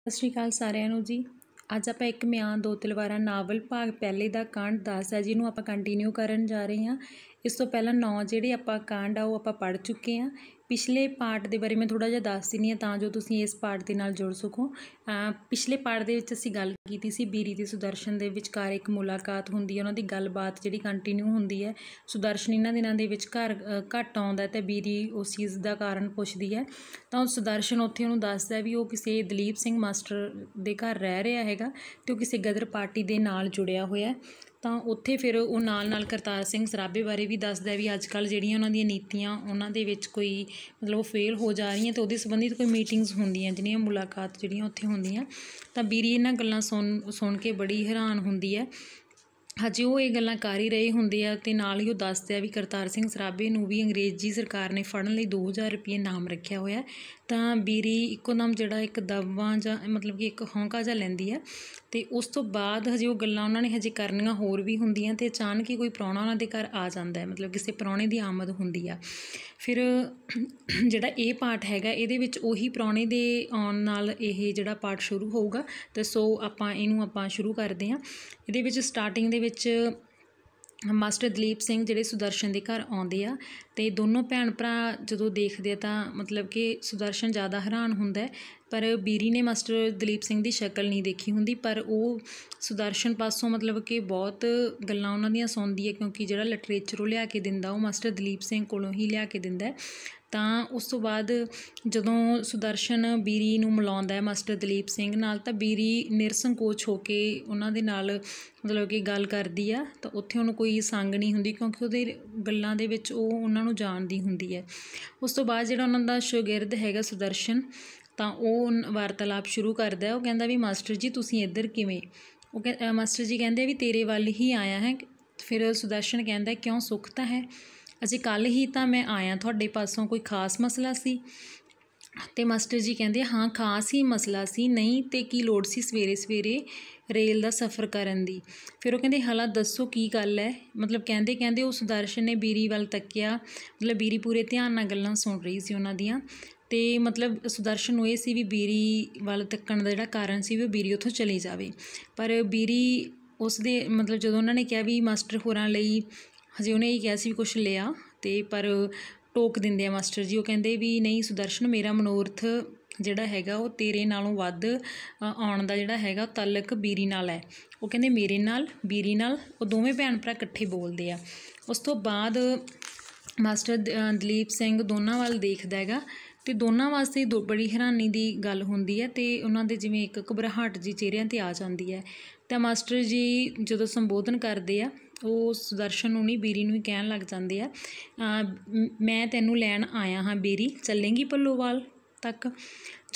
ਸਤਿ ਸ਼੍ਰੀ ਅਕਾਲ ਸਾਰਿਆਂ ਨੂੰ ਜੀ ਅੱਜ ਆਪਾਂ ਇੱਕ ਮਿਆਨ ਦੋ ਤਲਵਾਰਾਂ ਨਾਵਲ ਭਾਗ ਪਹਿਲੇ ਦਾ ਕਾਂਡ 10 ਹੈ ਜਿਹਨੂੰ ਆਪਾਂ ਕੰਟੀਨਿਊ ਕਰਨ ਜਾ ਰਹੇ ਹਾਂ ਇਸ ਤੋਂ ਪਹਿਲਾਂ ਨੌ ਜਿਹੜੇ ਆਪਾਂ ਕਾਂਡ ਆ ਉਹ ਆਪਾਂ ਪੜ੍ਹ ਚੁੱਕੇ ਹਾਂ ਪਿਛਲੇ ਪਾਰਟ ਦੇ ਬਾਰੇ ਮੈਂ ਥੋੜਾ ਜਿਹਾ ਦੱਸ ਦਿੰਨੀ ਆ ਤਾਂ ਜੋ ਤੁਸੀਂ ਇਸ ਪਾਰਟ ਦੇ ਨਾਲ ਜੁੜ ਸਕੋ ਪਿਛਲੇ ਪਾਰਟ ਦੇ ਵਿੱਚ ਅਸੀਂ ਗੱਲ ਕੀਤੀ ਸੀ ਬੀਰੀ ਤੇ ਸੁਦਰਸ਼ਨ ਦੇ ਵਿਚਕਾਰ ਇੱਕ ਮੁਲਾਕਾਤ ਹੁੰਦੀ ਹੈ ਉਹਨਾਂ ਦੀ ਗੱਲਬਾਤ ਜਿਹੜੀ ਕੰਟੀਨਿਊ ਹੁੰਦੀ ਹੈ ਸੁਦਰਸ਼ਨ ਇਹਨਾਂ ਦਿਨਾਂ ਦੇ ਵਿੱਚ ਘਰ ਘਟ ਆਉਂਦਾ ਤੇ ਬੀਰੀ ਉਸ ਚੀਜ਼ ਦਾ ਕਾਰਨ ਪੁੱਛਦੀ ਹੈ ਤਾਂ ਸੁਦਰਸ਼ਨ ਉੱਥੇ ਉਹਨੂੰ ਦੱਸਦਾ ਹੈ ਵੀ ਉਹ ਕਿਸੇ ਦਲੀਪ ਸਿੰਘ ਮਾਸਟਰ ਦੇ ਘਰ ਰਹਿ ਰਿਹਾ ਹੈਗਾ ਤੇ ਉਹ ਕਿਸੇ ਗਦਰ ਪਾਰਟੀ ਦੇ ਨਾਲ ਜੁੜਿਆ ਹੋਇਆ ਹੈ ਤਾਂ ਉੱਥੇ ਫਿਰ ਉਹ ਨਾਲ ਨਾਲ ਕਰਤਾਰ ਸਿੰਘ ਸਰਾਭੇ ਬਾਰੇ ਵੀ ਦੱਸਦਾ ਵੀ ਅੱਜ ਕੱਲ ਜਿਹੜੀਆਂ ਉਹਨਾਂ ਦੀਆਂ ਨੀਤੀਆਂ ਉਹਨਾਂ ਦੇ ਵਿੱਚ ਕੋਈ ਮਤਲਬ ਉਹ ਫੇਲ ਹੋ ਜਾ ਰਹੀਆਂ ਤੇ ਉਹਦੇ ਸੰਬੰਧਿਤ ਕੋਈ ਮੀਟਿੰਗਸ ਹੁੰਦੀਆਂ ਜਿਹੜੀਆਂ ਮੁਲਾਕਾਤ ਜਿਹੜੀਆਂ ਉੱਥੇ ਹੁੰਦੀਆਂ ਤਾਂ ਬੀਰੀ ਇਹਨਾਂ ਗੱਲਾਂ ਸੁਣ ਸੁਣ ਕੇ ਬੜੀ ਹੈਰਾਨ ਹੁੰਦੀ ਹੈ ਹਜੇ ਉਹ ਇਹ ਗੱਲਾਂ ਕਰ ਹੀ ਰਹੇ ਹੁੰਦੇ ਆ ਤੇ ਨਾਲ ਹੀ ਉਹ ਦੱਸਦੇ ਆ ਵੀ ਕਰਤਾਰ ਸਿੰਘ ਸਰਾਭੇ ਨੂੰ ਵੀ ਅੰਗਰੇਜ਼ੀ ਸਰਕਾਰ ਨੇ ਫੜਨ ਲਈ 2000 ਰੁਪਏ ਨਾਮ ਰੱਖਿਆ ਹੋਇਆ ਤਾਂ ਬੀਰੀ ਇੱਕੋ ਨਾਮ ਜਿਹੜਾ ਇੱਕ ਦਬਾਂ ਜਾਂ ਮਤਲਬ ਕਿ ਇੱਕ ਹੌਂਕਾ ਜਾਂ ਲੈਂਦੀ ਆ ਤੇ ਉਸ ਤੋਂ ਬਾਅਦ ਹਜੇ ਉਹ ਗੱਲਾਂ ਉਹਨਾਂ ਨੇ ਹਜੇ ਕਰਨੀਆਂ ਹੋਰ ਵੀ ਹੁੰਦੀਆਂ ਤੇ ਅਚਾਨਕ ਹੀ ਕੋਈ ਪ੍ਰਾਣਾ ਉਹਨਾਂ ਦੇ ਘਰ ਆ ਜਾਂਦਾ ਹੈ ਮਤਲਬ ਕਿਸੇ ਪ੍ਰਾਣੇ ਦੀ ਆਮਦ ਹੁੰਦੀ ਆ ਫਿਰ ਜਿਹੜਾ ਇਹ ਪਾਰਟ ਹੈਗਾ ਇਹਦੇ ਵਿੱਚ ਉਹੀ ਪ੍ਰਾਣੇ ਦੇ ਆਉਣ ਨਾਲ ਇਹ ਜਿਹੜਾ ਪਾਰਟ ਸ਼ੁਰੂ ਹੋਊਗਾ ਤੇ ਸੋ ਆਪਾਂ ਇਹਨੂੰ ਆਪਾਂ ਸ਼ੁਰੂ ਕਰਦੇ ਹਾਂ ਇਹਦੇ ਵਿੱਚ ਸਟਾਰਟਿੰਗ ਦੇ ਵਿੱਚ ਮਾਸਟਰ ਦਲੀਪ ਸਿੰਘ ਜਿਹੜੇ ਸੁਦਰਸ਼ਨ ਦੇ ਘਰ ਆਉਂਦੇ ਆ ਤੇ ਦੋਨੋਂ ਭੈਣ ਭਰਾ ਜਦੋਂ ਦੇਖਦੇ ਆ ਤਾਂ ਮਤਲਬ ਕਿ ਸੁਦਰਸ਼ਨ ਜ਼ਿਆਦਾ ਹੈਰਾਨ ਹੁੰਦਾ ਪਰ ਬੀਰੀ ਨੇ ਮਾਸਟਰ ਦਲੀਪ ਸਿੰਘ ਦੀ ਸ਼ਕਲ ਨਹੀਂ ਦੇਖੀ ਹੁੰਦੀ ਪਰ ਉਹ ਸੁਦਰਸ਼ਨ ਪਾਸੋਂ ਮਤਲਬ ਕਿ ਬਹੁਤ ਗੱਲਾਂ ਉਹਨਾਂ ਦੀਆਂ ਸੁਣਦੀ ਹੈ ਕਿਉਂਕਿ ਜਿਹੜਾ ਲਿਟਰੇਚਰ ਉਹ ਲਿਆ ਕੇ ਦਿੰਦਾ ਉਹ ਮਾਸਟਰ ਦਲੀਪ ਸਿੰਘ ਕੋਲੋਂ ਹੀ ਲਿਆ ਕੇ ਦਿੰਦਾ ਤਾਂ ਉਸ ਤੋਂ ਬਾਅਦ ਜਦੋਂ ਸੁਦਰਸ਼ਨ ਬੀਰੀ ਨੂੰ ਮਿਲਾਉਂਦਾ ਹੈ ਮਾਸਟਰ ਦਲੀਪ ਸਿੰਘ ਨਾਲ ਤਾਂ ਬੀਰੀ ਨਿਰਸੰਕੋਚ ਹੋ ਕੇ ਉਹਨਾਂ ਦੇ ਨਾਲ ਮਤਲਬ ਕਿ ਗੱਲ ਕਰਦੀ ਆ ਤਾਂ ਉੱਥੇ ਉਹਨੂੰ ਕੋਈ ਸੰਗ ਨਹੀਂ ਹੁੰਦੀ ਕਿਉਂਕਿ ਉਹਦੇ ਗੱਲਾਂ ਦੇ ਵਿੱਚ ਉਹ ਉਹਨਾਂ ਨੂੰ ਜਾਣਦੀ ਹੁੰਦੀ ਹੈ ਉਸ ਤੋਂ ਬਾਅਦ ਜਿਹੜਾ ਉਹਨਾਂ ਦਾ ਸ਼ਗਿਰਦ ਹੈਗਾ ਸੁਦਰਸ਼ਨ ਤਾਂ ਉਹ ਵਾਰਤਾਲਾਪ ਸ਼ੁਰੂ ਕਰਦਾ ਉਹ ਕਹਿੰਦਾ ਵੀ ਮਾਸਟਰ ਜੀ ਤੁਸੀਂ ਇੱਧਰ ਕਿਵੇਂ ਉਹ ਕਹਿੰਦਾ ਮਾਸਟਰ ਜੀ ਕਹਿੰਦੇ ਵੀ ਤੇਰੇ ਵੱਲ ਹੀ ਆਇਆ ਹੈ ਫਿਰ ਸੁਦਰਸ਼ਨ ਕਹਿੰਦਾ ਕਿਉਂ ਸੁੱਖ ਤਾਂ ਹੈ ਅਸੀਂ ਕੱਲ ਹੀ ਤਾਂ ਮੈਂ ਆਇਆ ਤੁਹਾਡੇ ਪਾਸੋਂ ਕੋਈ ਖਾਸ ਮਸਲਾ ਸੀ ਤੇ ਮਾਸਟਰ ਜੀ ਕਹਿੰਦੇ ਹਾਂ ਖਾਸ ਹੀ ਮਸਲਾ ਸੀ ਨਹੀਂ ਤੇ ਕੀ ਲੋੜ ਸੀ ਸਵੇਰੇ ਸਵੇਰੇ ਰੇਲ ਦਾ ਸਫ਼ਰ ਕਰਨ ਦੀ ਫਿਰ ਉਹ ਕਹਿੰਦੇ ਹਾਲਾ ਦੱਸੋ ਕੀ ਗੱਲ ਹੈ ਮਤਲਬ ਕਹਿੰਦੇ ਕਹਿੰਦੇ ਉਸ ਦਰਸ਼ਨ ਨੇ ਬੀਰੀ ਵੱਲ ਤੱਕਿਆ ਮਤਲਬ ਬੀਰੀ ਪੂਰੇ ਧਿਆਨ ਨਾਲ ਗੱਲਾਂ ਸੁਣ ਰਹੀ ਸੀ ਉਹਨਾਂ ਦੀਆਂ ਤੇ ਮਤਲਬ ਸੁਦਰਸ਼ਨ ਨੂੰ ਇਹ ਸੀ ਵੀ ਬੀਰੀ ਵੱਲ ਤੱਕਣ ਦਾ ਜਿਹੜਾ ਕਾਰਨ ਸੀ ਵੀ ਬੀਰੀ ਉੱਥੋਂ ਚਲੀ ਜਾਵੇ ਪਰ ਬੀਰੀ ਉਸ ਦੇ ਮਤਲਬ ਜਦੋਂ ਉਹਨਾਂ ਨੇ ਕਿਹਾ ਵੀ ਮਾਸਟਰ ਹੋਰਾਂ ਲਈ ਹਜੇ ਉਹਨੇ ਹੀ ਕਿਹਾ ਸੀ ਵੀ ਕੁਝ ਲਿਆ ਤੇ ਪਰ ਟੋਕ ਦਿੰਦੇ ਆ ਮਾਸਟਰ ਜੀ ਉਹ ਕਹਿੰਦੇ ਵੀ ਨਹੀਂ ਸੁਦਰਸ਼ਨ ਮੇਰਾ ਮਨੋਰਥ ਜਿਹੜਾ ਹੈਗਾ ਉਹ ਤੇਰੇ ਨਾਲੋਂ ਵੱਧ ਆਉਣ ਦਾ ਜਿਹੜਾ ਹੈਗਾ ਤਲਕ ਬੀਰੀ ਨਾਲ ਹੈ ਉਹ ਕਹਿੰਦੇ ਮੇਰੇ ਨਾਲ ਬੀਰੀ ਨਾਲ ਉਹ ਦੋਵੇਂ ਭੈਣ ਭਰਾ ਇਕੱਠੇ ਬੋਲਦੇ ਆ ਉਸ ਤੋਂ ਬਾਅਦ ਮਾਸਟਰ ਦਲੀਪ ਸਿੰਘ ਦੋਨਾਂ ਵੱਲ ਦੇਖਦਾ ਹੈਗਾ ਤੇ ਦੋਨਾਂ ਵਾਸਤੇ ਦੋ ਬੜੀ ਹੈਰਾਨੀ ਦੀ ਗੱਲ ਹੁੰਦੀ ਹੈ ਤੇ ਉਹਨਾਂ ਦੇ ਜਿਵੇਂ ਇੱਕ ਘਬਰਾਹਟ ਜੀ ਚਿਹਰਿਆਂ ਤੇ ਆ ਜਾਂਦੀ ਹੈ ਤਾਂ ਮਾਸਟਰ ਜੀ ਜਦੋਂ ਸੰਬੋਧਨ ਕਰਦੇ ਆ ਉਹ ਸੁਦਰਸ਼ਨ ਨੂੰ ਨਹੀਂ ਬੀਰੀ ਨੂੰ ਹੀ ਕਹਿਣ ਲੱਗ ਜਾਂਦੇ ਆ ਮੈਂ ਤੈਨੂੰ ਲੈਣ ਆਇਆ ਹਾਂ ਬੀਰੀ ਚੱਲੇਂਗੀ ਪੱਲੋਵਾਲ ਤੱਕ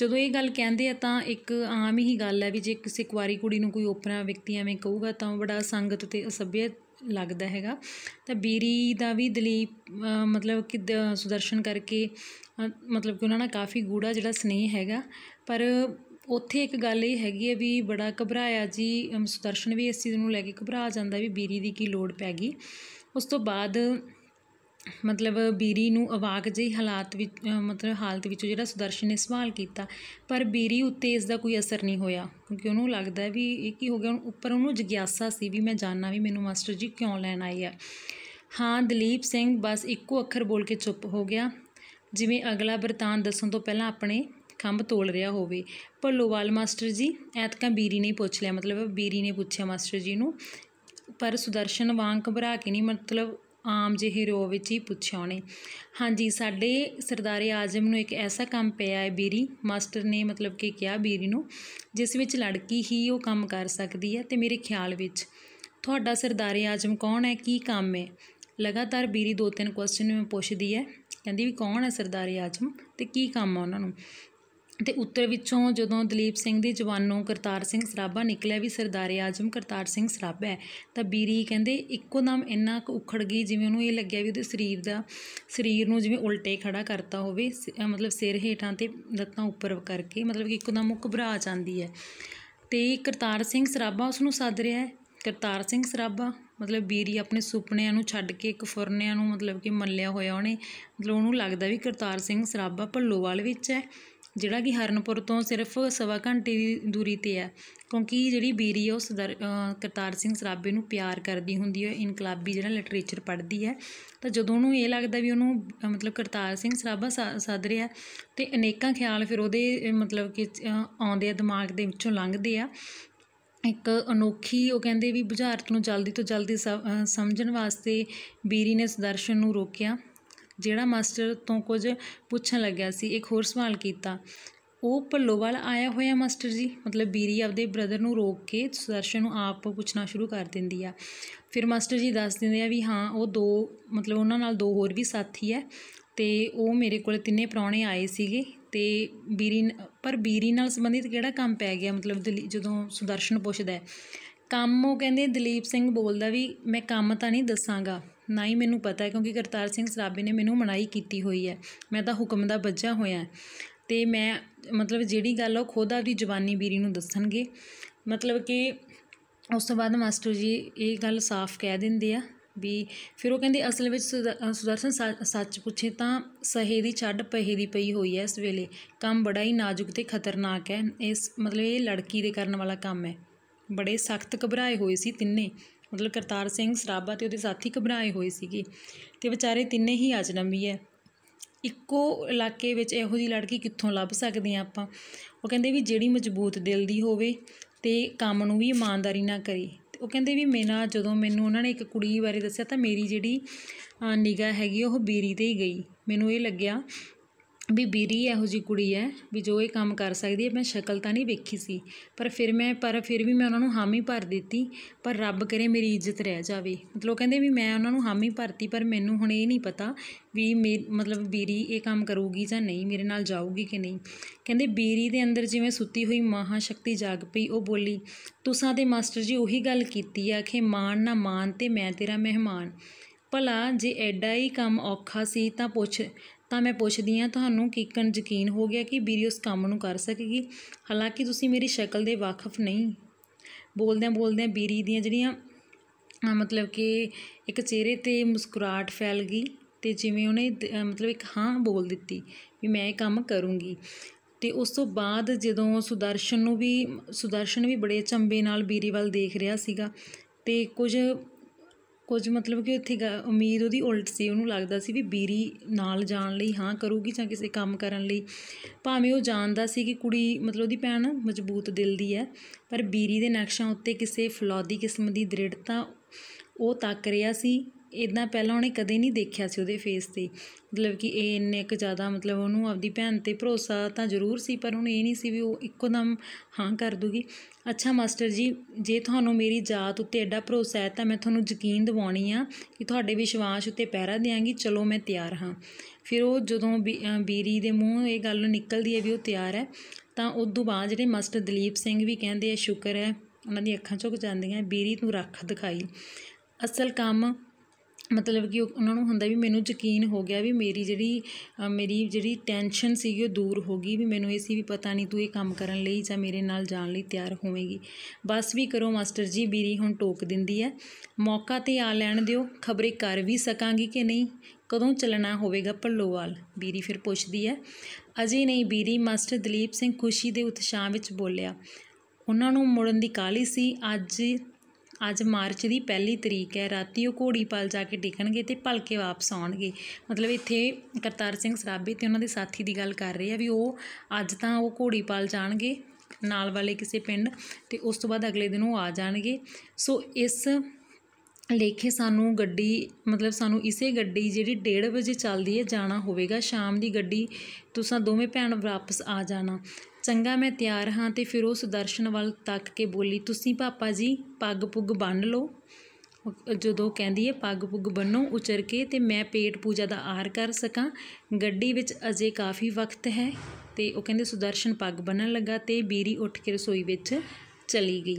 ਜਦੋਂ ਇਹ ਗੱਲ ਕਹਿੰਦੇ ਆ ਤਾਂ ਇੱਕ ਆਮ ਹੀ ਗੱਲ ਹੈ ਵੀ ਜੇ ਕਿਸੇ ਕੁਆਰੀ ਕੁੜੀ ਨੂੰ ਕੋਈ ਓਪਰਾ ਵਿਅਕਤੀ ਐਵੇਂ ਕਹੂਗਾ ਤਾਂ ਉਹ ਬੜਾ ਸੰਗਤ ਤੇ ਅਸਭਿਅ ਲੱਗਦਾ ਹੈਗਾ ਤਾਂ ਬੀਰੀ ਦਾ ਵੀ ਦਲੀਪ ਮਤਲਬ ਕਿ ਸੁਦਰਸ਼ਨ ਕਰਕੇ ਮਤਲਬ ਕਿ ਉਹਨਾਂ ਨਾਲ ਕਾਫੀ ਗੂੜਾ ਜਿਹੜਾ ਸਨੇਹ ਹੈਗਾ ਪਰ ਉੱਥੇ ਇੱਕ ਗੱਲ ਇਹ ਹੈਗੀ ਹੈ ਵੀ ਬੜਾ ਘਬਰਾਇਆ ਜੀ ਸੁਦਰਸ਼ਨ ਵੀ ਇਸ ਚੀਜ਼ ਨੂੰ ਲੈ ਕੇ ਘਬਰਾ ਜਾਂਦਾ ਵੀ ਬੀਰੀ ਦੀ ਕੀ ਲੋੜ ਪੈ ਗਈ ਉਸ ਤੋਂ ਬਾਅਦ ਮਤਲਬ ਬੀਰੀ ਨੂੰ ਆਵਾਗ ਜਿਹੀ ਹਾਲਾਤ ਵਿੱਚ ਮਤਲਬ ਹਾਲਤ ਵਿੱਚ ਜਿਹੜਾ ਸੁਦਰਸ਼ਨ ਨੇ ਸਵਾਲ ਕੀਤਾ ਪਰ ਬੀਰੀ ਉੱਤੇ ਇਸ ਦਾ ਕੋਈ ਅਸਰ ਨਹੀਂ ਹੋਇਆ ਕਿਉਂਕਿ ਉਹਨੂੰ ਲੱਗਦਾ ਵੀ ਇਹ ਕੀ ਹੋ ਗਿਆ ਉੱਪਰ ਉਹਨੂੰ ਜਗਿਆਸਾ ਸੀ ਵੀ ਮੈਂ ਜਾਣਨਾ ਵੀ ਮੈਨੂੰ ਮਾਸਟਰ ਜੀ ਕਿਉਂ ਲੈਣ ਆਏ ਆ ਹਾਂ ਦਲੀਪ ਸਿੰਘ ਬਸ ਇੱਕੋ ਅੱਖਰ ਬੋਲ ਕੇ ਚੁੱਪ ਹੋ ਗਿਆ ਜਿਵੇਂ ਅਗਲਾ ਬਰਤਾਨ ਦੱਸਣ ਤੋਂ ਪਹਿਲਾਂ ਆਪਣੇ ਖੰਭ ਤੋਲ ਰਿਹਾ ਹੋਵੇ ਭੱਲੋਵਾਲ ਮਾਸਟਰ ਜੀ ਐਤਕਾਂ ਬੀਰੀ ਨੇ ਪੁੱਛ ਲਿਆ ਮਤਲਬ ਬੀਰੀ ਨੇ ਪੁੱਛਿਆ ਮਾਸਟਰ ਜੀ ਨੂੰ ਪਰ ਸੁਦਰਸ਼ਨ ਵਾਂਗ ਘਬਰਾ ਕੇ ਨਹੀਂ ਮਤਲਬ ਆਮ ਜਿਹੇ ਰੋ ਵਿੱਚ ਹੀ ਪੁੱਛਿਆ ਹਾਂਜੀ ਸਾਡੇ ਸਰਦਾਰੇ ਆਜ਼ਮ ਨੂੰ ਇੱਕ ਐਸਾ ਕੰਮ ਪਿਆ ਹੈ ਬੀਰੀ ਮਾਸਟਰ ਨੇ ਮਤਲਬ ਕਿ ਕਿਹਾ ਬੀਰੀ ਨੂੰ ਜਿਸ ਵਿੱਚ ਲੜਕੀ ਹੀ ਉਹ ਕੰਮ ਕਰ ਸਕਦੀ ਹੈ ਤੇ ਮੇਰੇ ਖਿਆਲ ਵਿੱਚ ਤੁਹਾਡਾ ਸਰਦਾਰੇ ਆਜ਼ਮ ਕੌਣ ਹੈ ਕੀ ਕੰਮ ਹੈ ਲਗਾਤਾਰ ਬੀਰੀ ਦੋ ਤਿੰਨ ਕੁਐਸਚਨ ਮੈਂ ਪੁੱਛਦੀ ਹੈ ਕਹਿੰਦੀ ਵੀ ਕੌਣ ਹੈ ਸਰਦਾਰੇ ਆਜ਼ਮ ਤੇ ਕੀ ਕੰਮ ਆ ਉਹਨਾਂ ਨੂੰ ਤੇ ਉੱਤਰ ਵਿੱਚੋਂ ਜਦੋਂ ਦਲੀਪ ਸਿੰਘ ਦੀ ਜਵਾਨੋਂ ਕਰਤਾਰ ਸਿੰਘ ਸਰਾਭਾ ਨਿਕਲਿਆ ਵੀ ਸਰਦਾਰ ਆਜ਼ਮ ਕਰਤਾਰ ਸਿੰਘ ਸਰਾਭਾ ਹੈ ਤਾਂ ਬੀਰੀ ਕਹਿੰਦੇ ਇੱਕੋ ਨਾਮ ਇੰਨਾ ਕੁ ਉਖੜ ਗਈ ਜਿਵੇਂ ਉਹਨੂੰ ਇਹ ਲੱਗਿਆ ਵੀ ਉਹਦੇ ਸਰੀਰ ਦਾ ਸਰੀਰ ਨੂੰ ਜਿਵੇਂ ਉਲਟੇ ਖੜਾ ਕਰਤਾ ਹੋਵੇ ਮਤਲਬ ਸਿਰ ਹੇਠਾਂ ਤੇ ਲੱਤਾਂ ਉੱਪਰ ਕਰਕੇ ਮਤਲਬ ਕਿ ਇੱਕੋ ਨਾਮ ਉਹ ਘਬਰਾ ਜਾਂਦੀ ਹੈ ਤੇ ਕਰਤਾਰ ਸਿੰਘ ਸਰਾਭਾ ਉਸ ਨੂੰ ਸੱਦ ਰਿਹਾ ਹੈ ਕਰਤਾਰ ਸਿੰਘ ਸਰਾਭਾ ਮਤਲਬ ਬੀਰੀ ਆਪਣੇ ਸੁਪਨਿਆਂ ਨੂੰ ਛੱਡ ਕੇ ਇੱਕ ਫੁਰਨਿਆਂ ਨੂੰ ਮਤਲਬ ਕਿ ਲਿਆ ਹੋਇਆ ਉਹਨੇ ਮਤਲਬ ਉਹਨੂੰ ਲੱਗਦਾ ਵੀ ਕਰਤਾਰ ਸਿੰਘ ਸਰਾਭਾ ਭੱਲੋਵਾਲ ਵਿੱਚ ਹੈ ਜਿਹੜਾ ਕਿ ਹਰਨਪੁਰ ਤੋਂ ਸਿਰਫ ਸਵਾ ਘੰਟੇ ਦੀ ਦੂਰੀ 'ਤੇ ਹੈ ਕਿਉਂਕਿ ਜਿਹੜੀ ਬੀਰੀ ਆ ਉਹ ਸਦਰ ਕਰਤਾਰ ਸਿੰਘ ਸਰਾਬੇ ਨੂੰ ਪਿਆਰ ਕਰਦੀ ਹੁੰਦੀ ਹੈ ਇਨਕਲਾਬੀ ਜਿਹੜਾ ਲਿਟਰੇਚਰ ਪੜ੍ਹਦੀ ਹੈ ਤਾਂ ਜਦੋਂ ਉਹਨੂੰ ਇਹ ਲੱਗਦਾ ਵੀ ਉਹਨੂੰ ਮਤਲਬ ਕਰਤਾਰ ਸਿੰਘ ਸਰਾਬਾ ਸਦ ਰਿਹਾ ਤੇ ਅਨੇਕਾਂ ਖਿਆਲ ਫਿਰ ਉਹਦੇ ਮਤਲਬ ਕਿ ਆਉਂਦੇ ਆ ਦਿਮਾਗ ਦੇ ਵਿੱਚੋਂ ਲੰਘਦੇ ਆ ਇੱਕ ਅਨੋਖੀ ਉਹ ਕਹਿੰਦੇ ਵੀ ਬੁਝਾਰਤ ਨੂੰ ਜਲਦੀ ਤੋਂ ਜਲਦੀ ਸਮਝਣ ਵਾਸਤੇ ਬੀਰੀ ਨੇ ਸਦਰਸ਼ਨ ਨੂੰ ਰੋਕਿਆ ਜਿਹੜਾ ਮਾਸਟਰ ਤੋਂ ਕੁਝ ਪੁੱਛਣ ਲੱਗਿਆ ਸੀ ਇੱਕ ਹੋਰ ਸਵਾਲ ਕੀਤਾ ਉਹ ਪੱਲੋਵਾਲ ਆਇਆ ਹੋਇਆ ਮਾਸਟਰ ਜੀ ਮਤਲਬ ਬੀਰੀ ਆਪਦੇ ਬ੍ਰਦਰ ਨੂੰ ਰੋਕ ਕੇ ਸੁਦਰਸ਼ਨ ਨੂੰ ਆਪ ਪੁੱਛਣਾ ਸ਼ੁਰੂ ਕਰ ਦਿੰਦੀ ਆ ਫਿਰ ਮਾਸਟਰ ਜੀ ਦੱਸ ਦਿੰਦੇ ਆ ਵੀ ਹਾਂ ਉਹ ਦੋ ਮਤਲਬ ਉਹਨਾਂ ਨਾਲ ਦੋ ਹੋਰ ਵੀ ਸਾਥੀ ਐ ਤੇ ਉਹ ਮੇਰੇ ਕੋਲ ਤਿੰਨੇ ਪ੍ਰਾਣੇ ਆਏ ਸੀਗੇ ਤੇ ਬੀਰੀ ਪਰ ਬੀਰੀ ਨਾਲ ਸੰਬੰਧਿਤ ਕਿਹੜਾ ਕੰਮ ਪੈ ਗਿਆ ਮਤਲਬ ਜਦੋਂ ਸੁਦਰਸ਼ਨ ਪੁੱਛਦਾ ਕੰਮ ਉਹ ਕਹਿੰਦੇ ਦਲੀਪ ਸਿੰਘ ਬੋਲਦਾ ਵੀ ਮੈਂ ਕੰਮ ਤਾਂ ਨਹੀਂ ਦੱਸਾਂਗਾ ਨਾ ਹੀ ਮੈਨੂੰ ਪਤਾ ਕਿਉਂਕਿ ਕਰਤਾਰ ਸਿੰਘ ਸਰਾਬੀ ਨੇ ਮੈਨੂੰ ਮਨਾਈ ਕੀਤੀ ਹੋਈ ਹੈ ਮੈਂ ਤਾਂ ਹੁਕਮ ਦਾ ਬੱਜਾ ਹੋਇਆ ਤੇ ਮੈਂ ਮਤਲਬ ਜਿਹੜੀ ਗੱਲ ਉਹ ਖੁਦ ਦੀ ਜਵਾਨੀ ਬੀਰੀ ਨੂੰ ਦੱਸਣਗੇ ਮਤਲਬ ਕਿ ਉਸ ਤੋਂ ਬਾਅਦ ਮਾਸਟਰ ਜੀ ਇਹ ਗੱਲ ਸਾਫ਼ ਕਹਿ ਦਿੰਦੇ ਆ ਵੀ ਫਿਰ ਉਹ ਕਹਿੰਦੇ ਅਸਲ ਵਿੱਚ ਸੁਦਰਸ਼ਨ ਸੱਚ ਪੁੱਛੇ ਤਾਂ ਸਹੇ ਦੀ ਛੱਡ ਪਹੇ ਦੀ ਪਈ ਹੋਈ ਐ ਇਸ ਵੇਲੇ ਕੰਮ ਬੜਾ ਹੀ ਨਾਜ਼ੁਕ ਤੇ ਖਤਰਨਾਕ ਐ ਇਸ ਮਤਲਬ ਇਹ ਲੜਕੀ ਦੇ ਕਰਨ ਵਾਲਾ ਕੰਮ ਐ ਬੜੇ ਸਖਤ ਘਬਰਾਏ ਹੋਏ ਸੀ ਤਿੰਨੇ ਮਤਲਬ ਕਰਤਾਰ ਸਿੰਘ ਸਰਾਭਾ ਤੇ ਉਹਦੇ ਸਾਥੀ ਘਬਰਾਏ ਹੋਏ ਸੀਗੇ ਤੇ ਵਿਚਾਰੇ ਤਿੰਨੇ ਹੀ ਅਜਨਬੀ ਐ ਇੱਕੋ ਇਲਾਕੇ ਵਿੱਚ ਇਹੋ ਜੀ ਲੜਕੀ ਕਿੱਥੋਂ ਲੱਭ ਸਕਦੇ ਆ ਆਪਾਂ ਉਹ ਕਹਿੰਦੇ ਵੀ ਜਿਹੜੀ ਮਜ਼ਬੂਤ ਦਿਲ ਦੀ ਹੋਵੇ ਤੇ ਕੰਮ ਨੂੰ ਵੀ ਇਮਾਨਦਾਰੀ ਨਾਲ ਕਰੇ ਉਹ ਕਹਿੰਦੇ ਵੀ ਮੇਨਾ ਜਦੋਂ ਮੈਨੂੰ ਉਹਨਾਂ ਨੇ ਇੱਕ ਕੁੜੀ ਬਾਰੇ ਦੱਸਿਆ ਤਾਂ ਮੇਰੀ ਜਿਹੜੀ ਨਿਗਾਹ ਹੈਗੀ ਉਹ ਬੀਰੀ ਤੇ ਹੀ ਗਈ ਮੈਨੂੰ ਇਹ ਲੱਗਿਆ ਵੀ ਬੀਰੀ ਇਹੋ ਜੀ ਕੁੜੀ ਹੈ ਵੀ ਜੋ ਇਹ ਕੰਮ ਕਰ ਸਕਦੀ ਹੈ ਮੈਂ ਸ਼ਕਲ ਤਾਂ ਨਹੀਂ ਵੇਖੀ ਸੀ ਪਰ ਫਿਰ ਮੈਂ ਪਰ ਫਿਰ ਵੀ ਮੈਂ ਉਹਨਾਂ ਨੂੰ ਹਾਮੀ ਭਰ ਦਿੱਤੀ ਪਰ ਰੱਬ ਕਰੇ ਮੇਰੀ ਇੱਜ਼ਤ ਰਹਿ ਜਾਵੇ ਮਤਲਬ ਉਹ ਕਹਿੰਦੇ ਵੀ ਮੈਂ ਉਹਨਾਂ ਨੂੰ ਹਾਮੀ ਭਰਤੀ ਪਰ ਮੈਨੂੰ ਹੁਣ ਇਹ ਨਹੀਂ ਪਤਾ ਵੀ ਮੇ ਮਤਲਬ ਬੀਰੀ ਇਹ ਕੰਮ ਕਰੂਗੀ ਜਾਂ ਨਹੀਂ ਮੇਰੇ ਨਾਲ ਜਾਊਗੀ ਕਿ ਨਹੀਂ ਕਹਿੰਦੇ ਬੀਰੀ ਦੇ ਅੰਦਰ ਜਿਵੇਂ ਸੁੱਤੀ ਹੋਈ ਮਹਾ ਸ਼ਕਤੀ ਜਾਗ ਪਈ ਉਹ ਬੋਲੀ ਤੁਸਾਂ ਦੇ ਮਾਸਟਰ ਜੀ ਉਹੀ ਗੱਲ ਕੀਤੀ ਆ ਕਿ ਮਾਣ ਨਾ ਮਾਣ ਤੇ ਮੈਂ ਤੇਰਾ ਮਹਿਮਾਨ ਭਲਾ ਜੇ ਐਡਾ ਹੀ ਕੰਮ ਔਖਾ ਸੀ ਤਾਂ ਪੁੱਛ ਤਾਂ ਮੈਂ ਪੁੱਛਦੀ ਹਾਂ ਤੁਹਾਨੂੰ ਕੀਕਣ ਯਕੀਨ ਹੋ ਗਿਆ ਕਿ ਬੀਰੀ ਉਸ ਕੰਮ ਨੂੰ ਕਰ ਸਕੇਗੀ ਹਾਲਾਂਕਿ ਤੁਸੀਂ ਮੇਰੀ ਸ਼ਕਲ ਦੇ ਵਾਕਫ ਨਹੀਂ ਬੋਲਦਿਆਂ ਬੋਲਦਿਆਂ ਬੀਰੀ ਦੀਆਂ ਜਿਹੜੀਆਂ ਮਤਲਬ ਕਿ ਇੱਕ ਚਿਹਰੇ ਤੇ ਮੁਸਕਰਾਟ ਫੈਲ ਗਈ ਤੇ ਜਿਵੇਂ ਉਹਨੇ ਮਤਲਬ ਇੱਕ ਹਾਂ ਬੋਲ ਦਿੱਤੀ ਵੀ ਮੈਂ ਇਹ ਕੰਮ ਕਰੂੰਗੀ ਤੇ ਉਸ ਤੋਂ ਬਾਅਦ ਜਦੋਂ ਸੁਦਰਸ਼ਨ ਨੂੰ ਵੀ ਸੁਦਰਸ਼ਨ ਵੀ ਬੜੇ ਚੰਬੇ ਨਾਲ ਬੀਰੀ ਵੱਲ ਦੇਖ ਰਿਹਾ ਸੀਗਾ ਤੇ ਕੁਝ ਕੁਝ ਮਤਲਬ ਕਿ ਉੱਥੇ ਉਮੀਦ ਉਹਦੀ ਉਲਟ ਸੀ ਉਹਨੂੰ ਲੱਗਦਾ ਸੀ ਵੀ ਬੀਰੀ ਨਾਲ ਜਾਣ ਲਈ ਹਾਂ ਕਰੂਗੀ ਜਾਂ ਕਿਸੇ ਕੰਮ ਕਰਨ ਲਈ ਭਾਵੇਂ ਉਹ ਜਾਣਦਾ ਸੀ ਕਿ ਕੁੜੀ ਮਤਲਬ ਉਹਦੀ ਭੈਣ ਮਜ਼ਬੂਤ ਦਿਲ ਦੀ ਹੈ ਪਰ ਬੀਰੀ ਦੇ ਨਕਸ਼ਾਂ ਉੱਤੇ ਕਿਸੇ ਫਲੌਦੀ ਕਿਸਮ ਦੀ ਦ੍ਰਿੜਤਾ ਉਹ ਤੱਕ ਰਿਹਾ ਸੀ ਇਦਾਂ ਪਹਿਲਾਂ ਉਹਨੇ ਕਦੇ ਨਹੀਂ ਦੇਖਿਆ ਸੀ ਉਹਦੇ ਫੇਸ 'ਤੇ ਮਤਲਬ ਕਿ ਇਹ ਇੰਨੇ ਇੱਕ ਜ਼ਿਆਦਾ ਮਤਲਬ ਉਹਨੂੰ ਆਪਦੀ ਭੈਣ 'ਤੇ ਭਰੋਸਾ ਤਾਂ ਜ਼ਰੂਰ ਸੀ ਪਰ ਉਹਨੂੰ ਇਹ ਨਹੀਂ ਸੀ ਵੀ ਉਹ ਇੱਕੋ ਦਮ ਹਾਂ ਕਰ ਦੂਗੀ ਅੱਛਾ ਮਾਸਟਰ ਜੀ ਜੇ ਤੁਹਾਨੂੰ ਮੇਰੀ ਜਾਤ ਉੱਤੇ ਐਡਾ ਭਰੋਸਾ ਹੈ ਤਾਂ ਮੈਂ ਤੁਹਾਨੂੰ ਯਕੀਨ ਦਿਵਾਉਣੀ ਆ ਕਿ ਤੁਹਾਡੇ ਵਿਸ਼ਵਾਸ ਉੱਤੇ ਪਹਿਰਾ ਦੇਵਾਂਗੀ ਚਲੋ ਮੈਂ ਤਿਆਰ ਹਾਂ ਫਿਰ ਉਹ ਜਦੋਂ ਬੀਰੀ ਦੇ ਮੂੰਹ ਇਹ ਗੱਲ ਨਿਕਲਦੀ ਹੈ ਵੀ ਉਹ ਤਿਆਰ ਹੈ ਤਾਂ ਉਸ ਤੋਂ ਬਾਅਦ ਜਿਹੜੇ ਮਾਸਟਰ ਦਲੀਪ ਸਿੰਘ ਵੀ ਕਹਿੰਦੇ ਆ ਸ਼ੁਕਰ ਹੈ ਉਹਨਾਂ ਦੀ ਅੱਖਾਂ ਝੁਕ ਜਾਂਦੀਆਂ ਬੀਰੀ ਨੂੰ ਰੱਖ ਦਿਖਾਈ ਅਸਲ ਕੰਮ ਮਤਲਬ ਕਿ ਉਹਨਾਂ ਨੂੰ ਹੁੰਦਾ ਵੀ ਮੈਨੂੰ ਯਕੀਨ ਹੋ ਗਿਆ ਵੀ ਮੇਰੀ ਜਿਹੜੀ ਮੇਰੀ ਜਿਹੜੀ ਟੈਨਸ਼ਨ ਸੀਗੀ ਉਹ ਦੂਰ ਹੋ ਗਈ ਵੀ ਮੈਨੂੰ ਇਹ ਸੀ ਵੀ ਪਤਾ ਨਹੀਂ ਤੂੰ ਇਹ ਕੰਮ ਕਰਨ ਲਈ ਜਾਂ ਮੇਰੇ ਨਾਲ ਜਾਣ ਲਈ ਤਿਆਰ ਹੋਵੇਂਗੀ ਬਸ ਵੀ ਕਰੋ ਮਾਸਟਰ ਜੀ ਬੀਰੀ ਹੁਣ ਟੋਕ ਦਿੰਦੀ ਹੈ ਮੌਕਾ ਤੇ ਆ ਲੈਣ ਦਿਓ ਖਬਰੇ ਕਰ ਵੀ ਸਕਾਂਗੀ ਕਿ ਨਹੀਂ ਕਦੋਂ ਚੱਲਣਾ ਹੋਵੇਗਾ ਪੱਲੋਵਾਲ ਬੀਰੀ ਫਿਰ ਪੁੱਛਦੀ ਹੈ ਅਜੇ ਨਹੀਂ ਬੀਰੀ ਮਾਸਟਰ ਦਲੀਪ ਸਿੰਘ ਖੁਸ਼ੀ ਦੇ ਉਤਸ਼ਾਹ ਵਿੱਚ ਬੋਲਿਆ ਉਹਨਾਂ ਨੂੰ ਮੁੜਨ ਦੀ ਕਾਹਲੀ ਸੀ ਅੱਜ ਅੱਜ ਮਾਰਚ ਦੀ ਪਹਿਲੀ ਤਰੀਕ ਹੈ ਰਾਤੀ ਉਹ ਘੋੜੀ ਪਾਲ ਜਾ ਕੇ ਟਿਕਣਗੇ ਤੇ ਭਲਕੇ ਵਾਪਸ ਆਉਣਗੇ ਮਤਲਬ ਇੱਥੇ ਕਰਤਾਰ ਸਿੰਘ ਸਰਾਭੇ ਤੇ ਉਹਨਾਂ ਦੇ ਸਾਥੀ ਦੀ ਗੱਲ ਕਰ ਰਹੇ ਆ ਵੀ ਉਹ ਅੱਜ ਤਾਂ ਉਹ ਘੋੜੀ ਪਾਲ ਜਾਣਗੇ ਨਾਲ ਵਾਲੇ ਕਿਸੇ ਪਿੰਡ ਤੇ ਉਸ ਤੋਂ ਬਾਅਦ ਅਗਲੇ ਦਿਨ ਉਹ ਆ ਜਾਣਗੇ ਸੋ ਇਸ ਲੇਖੇ ਸਾਨੂੰ ਗੱਡੀ ਮਤਲਬ ਸਾਨੂੰ ਇਸੇ ਗੱਡੀ ਜਿਹੜੀ 1:30 ਵਜੇ ਚੱਲਦੀ ਹੈ ਜਾਣਾ ਹੋਵੇਗਾ ਸ਼ਾਮ ਦੀ ਗੱਡੀ ਤੁਸੀਂ ਦੋਵੇਂ ਭੈਣ ਵਾਪਸ ਆ ਜਾਣਾ ਚੰਗਾ ਮੈਂ ਤਿਆਰ ਹਾਂ ਤੇ ਫਿਰ ਉਹ ਸੁਦਰਸ਼ਨ ਵੱਲ ਤੱਕ ਕੇ ਬੋਲੀ ਤੁਸੀਂ ਪਾਪਾ ਜੀ ਪੱਗ ਪੁੱਗ ਬੰਨ ਲਓ ਜਦੋਂ ਕਹਿੰਦੀ ਹੈ ਪੱਗ ਪੁੱਗ ਬੰਨੋ ਉਚਰ ਕੇ ਤੇ ਮੈਂ ਪੇਟ ਪੂਜਾ ਦਾ ਆਰ ਕਰ ਸਕਾਂ ਗੱਡੀ ਵਿੱਚ ਅਜੇ ਕਾਫੀ ਵਕਤ ਹੈ ਤੇ ਉਹ ਕਹਿੰਦੇ ਸੁਦਰਸ਼ਨ ਪੱਗ ਬੰਨਣ ਲੱਗਾ ਤੇ ਬੀਰੀ ਉੱਠ ਕੇ ਰਸੋਈ ਵਿੱਚ ਚਲੀ ਗਈ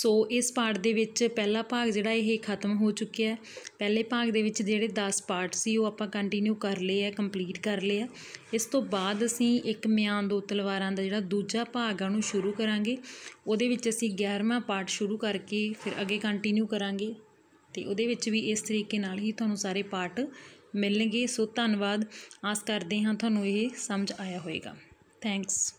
ਸੋ ਇਸ ਪਾਠ ਦੇ ਵਿੱਚ ਪਹਿਲਾ ਭਾਗ ਜਿਹੜਾ ਇਹ ਖਤਮ ਹੋ ਚੁੱਕਿਆ ਹੈ ਪਹਿਲੇ ਭਾਗ ਦੇ ਵਿੱਚ ਜਿਹੜੇ 10 ਪਾਰਟ ਸੀ ਉਹ ਆਪਾਂ ਕੰਟੀਨਿਊ ਕਰ ਲਏ ਆ ਕੰਪਲੀਟ ਕਰ ਲਏ ਆ ਇਸ ਤੋਂ ਬਾਅਦ ਅਸੀਂ ਇੱਕ ਮਿਆਨ ਦੋ ਤਲਵਾਰਾਂ ਦਾ ਜਿਹੜਾ ਦੂਜਾ ਭਾਗ ਆ ਉਹਨੂੰ ਸ਼ੁਰੂ ਕਰਾਂਗੇ ਉਹਦੇ ਵਿੱਚ ਅਸੀਂ 11ਵਾਂ ਪਾਰਟ ਸ਼ੁਰੂ ਕਰਕੇ ਫਿਰ ਅੱਗੇ ਕੰਟੀਨਿਊ ਕਰਾਂਗੇ ਤੇ ਉਹਦੇ ਵਿੱਚ ਵੀ ਇਸ ਤਰੀਕੇ ਨਾਲ ਹੀ ਤੁਹਾਨੂੰ ਸਾਰੇ ਪਾਰਟ ਮਿਲਣਗੇ ਸੋ ਧੰਨਵਾਦ ਆਸ ਕਰਦੇ ਹਾਂ ਤੁਹਾਨੂੰ ਇਹ ਸਮਝ ਆਇਆ ਹੋਵੇਗਾ ਥੈਂਕਸ